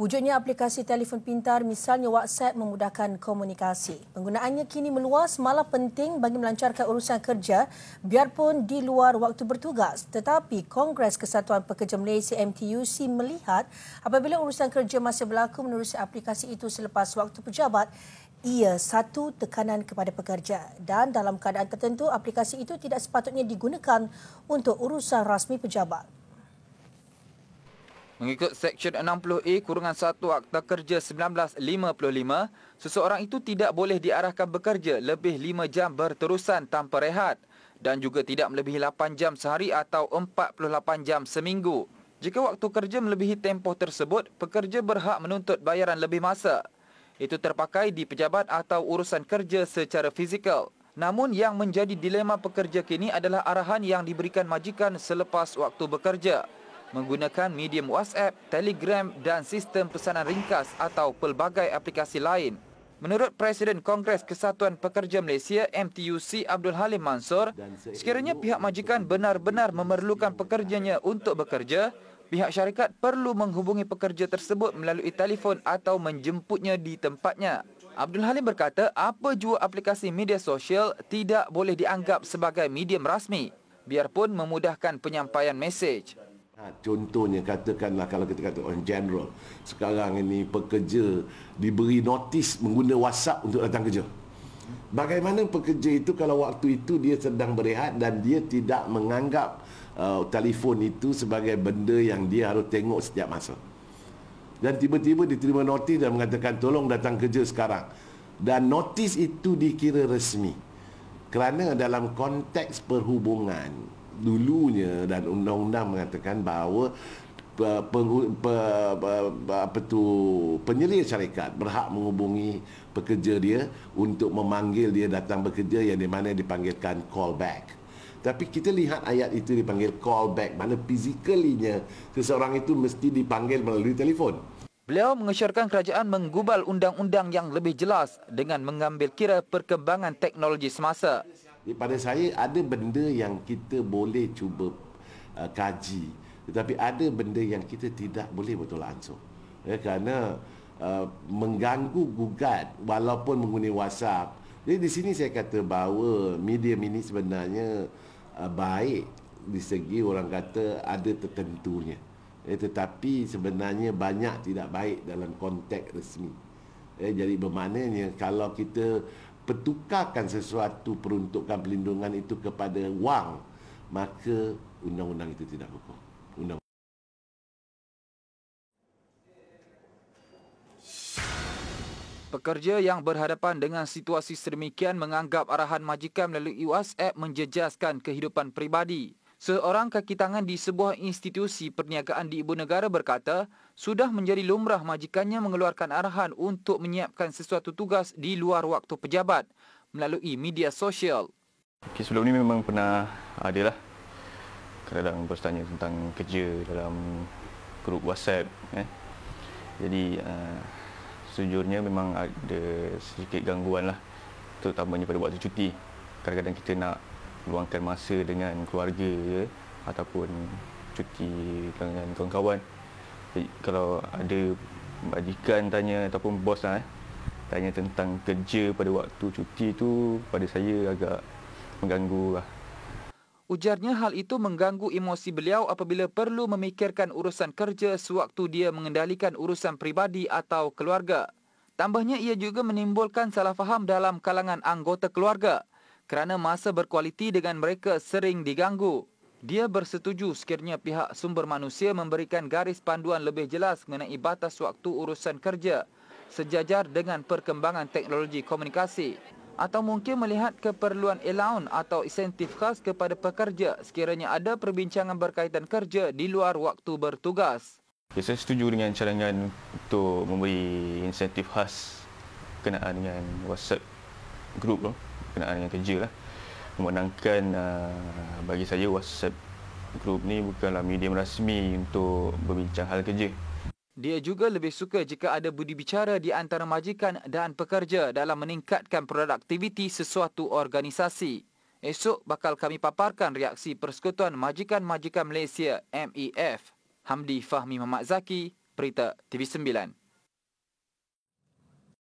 Wujudnya aplikasi telefon pintar misalnya WhatsApp memudahkan komunikasi. Penggunaannya kini meluas malah penting bagi melancarkan urusan kerja biarpun di luar waktu bertugas. Tetapi Kongres Kesatuan Pekerja Malaysia MTUC melihat apabila urusan kerja masih berlaku menerusi aplikasi itu selepas waktu pejabat, ia satu tekanan kepada pekerja dan dalam keadaan tertentu aplikasi itu tidak sepatutnya digunakan untuk urusan rasmi pejabat. Mengikut Seksyen 60A Kurungan 1 Akta Kerja 1955, seseorang itu tidak boleh diarahkan bekerja lebih 5 jam berterusan tanpa rehat dan juga tidak melebihi 8 jam sehari atau 48 jam seminggu. Jika waktu kerja melebihi tempoh tersebut, pekerja berhak menuntut bayaran lebih masa. Itu terpakai di pejabat atau urusan kerja secara fizikal. Namun yang menjadi dilema pekerja kini adalah arahan yang diberikan majikan selepas waktu bekerja menggunakan medium WhatsApp, Telegram dan sistem pesanan ringkas atau pelbagai aplikasi lain. Menurut Presiden Kongres Kesatuan Pekerja Malaysia MTUC Abdul Halim Mansor, sekiranya pihak majikan benar-benar memerlukan pekerjanya untuk bekerja, pihak syarikat perlu menghubungi pekerja tersebut melalui telefon atau menjemputnya di tempatnya. Abdul Halim berkata apa jua aplikasi media sosial tidak boleh dianggap sebagai medium rasmi biarpun memudahkan penyampaian mesej. Ha, contohnya katakanlah kalau kita kata on general Sekarang ini pekerja diberi notis mengguna WhatsApp untuk datang kerja Bagaimana pekerja itu kalau waktu itu dia sedang berehat Dan dia tidak menganggap uh, telefon itu sebagai benda yang dia harus tengok setiap masa Dan tiba-tiba diterima notis dan mengatakan tolong datang kerja sekarang Dan notis itu dikira resmi Kerana dalam konteks perhubungan dulunya dan undang-undang mengatakan bahawa Pengu, pe, pe, pe, apa tu penyelia syarikat berhak menghubungi pekerja dia untuk memanggil dia datang bekerja yang di mana dipanggilkan call back tapi kita lihat ayat itu dipanggil call back mana fizikalnya seseorang itu mesti dipanggil melalui telefon Beliau mengesyorkan kerajaan menggubal undang-undang yang lebih jelas dengan mengambil kira perkembangan teknologi semasa pada saya ada benda yang kita boleh cuba uh, kaji tetapi ada benda yang kita tidak boleh betul langsung ya kerana uh, mengganggu gugat walaupun menggunakan WhatsApp jadi di sini saya kata bahawa media ini sebenarnya uh, baik di segi orang kata ada tertentunya ya, tetapi sebenarnya banyak tidak baik dalam konteks resmi ya, jadi bermaknanya kalau kita pertukarkan sesuatu peruntukan pelindungan itu kepada wang maka undang-undang itu tidak kukuh undang Pekerja yang berhadapan dengan situasi sedemikian menganggap arahan majikan melalui WhatsApp menjejaskan kehidupan peribadi. Seorang kaki tangan di sebuah institusi perniagaan di ibu negara berkata, sudah menjadi lumrah majikannya mengeluarkan arahan untuk menyiapkan sesuatu tugas di luar waktu pejabat melalui media sosial. Okay, sebelum ini memang pernah ada lah kadang bertanya tentang kerja dalam grup WhatsApp. Eh. Jadi uh, sejujurnya memang ada sedikit gangguan lah terutamanya pada waktu cuti. Kadang-kadang kita nak luangkan masa dengan keluarga ya, ataupun cuti dengan kawan-kawan eh, kalau ada majikan tanya ataupun bos lah, eh, tanya tentang kerja pada waktu cuti tu pada saya agak mengganggu lah. Ujarnya hal itu mengganggu emosi beliau apabila perlu memikirkan urusan kerja sewaktu dia mengendalikan urusan peribadi atau keluarga. Tambahnya ia juga menimbulkan salah faham dalam kalangan anggota keluarga kerana masa berkualiti dengan mereka sering diganggu. Dia bersetuju sekiranya pihak sumber manusia memberikan garis panduan lebih jelas mengenai batas waktu urusan kerja sejajar dengan perkembangan teknologi komunikasi atau mungkin melihat keperluan allowance atau insentif khas kepada pekerja sekiranya ada perbincangan berkaitan kerja di luar waktu bertugas. Ya, saya setuju dengan cadangan untuk memberi insentif khas kenaan dengan WhatsApp group. Lho berkenaan dengan kerja lah memandangkan uh, bagi saya WhatsApp group ni bukanlah medium rasmi untuk berbincang hal kerja. Dia juga lebih suka jika ada budi bicara di antara majikan dan pekerja dalam meningkatkan produktiviti sesuatu organisasi. Esok bakal kami paparkan reaksi Persekutuan Majikan-Majikan Malaysia MEF. Hamdi Fahmi Mamat Zaki, Berita TV9.